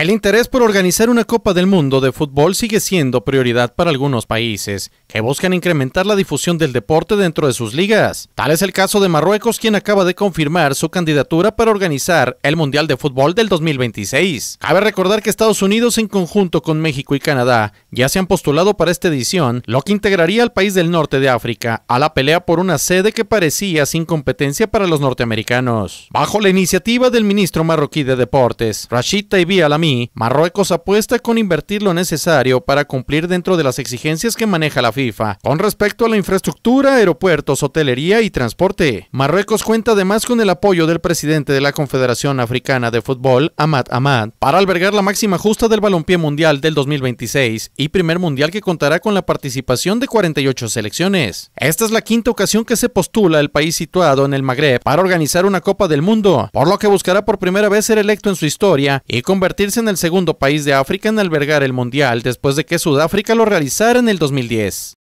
El interés por organizar una Copa del Mundo de fútbol sigue siendo prioridad para algunos países, que buscan incrementar la difusión del deporte dentro de sus ligas. Tal es el caso de Marruecos, quien acaba de confirmar su candidatura para organizar el Mundial de Fútbol del 2026. Cabe recordar que Estados Unidos, en conjunto con México y Canadá, ya se han postulado para esta edición, lo que integraría al país del norte de África a la pelea por una sede que parecía sin competencia para los norteamericanos. Bajo la iniciativa del ministro marroquí de Deportes, Rashid Taibi Marruecos apuesta con invertir lo necesario para cumplir dentro de las exigencias que maneja la FIFA con respecto a la infraestructura, aeropuertos, hotelería y transporte. Marruecos cuenta además con el apoyo del presidente de la Confederación Africana de Fútbol, Ahmad Ahmad, para albergar la máxima justa del balompié mundial del 2026 y primer mundial que contará con la participación de 48 selecciones. Esta es la quinta ocasión que se postula el país situado en el Magreb para organizar una Copa del Mundo, por lo que buscará por primera vez ser electo en su historia y convertir en el segundo país de África en albergar el Mundial después de que Sudáfrica lo realizara en el 2010.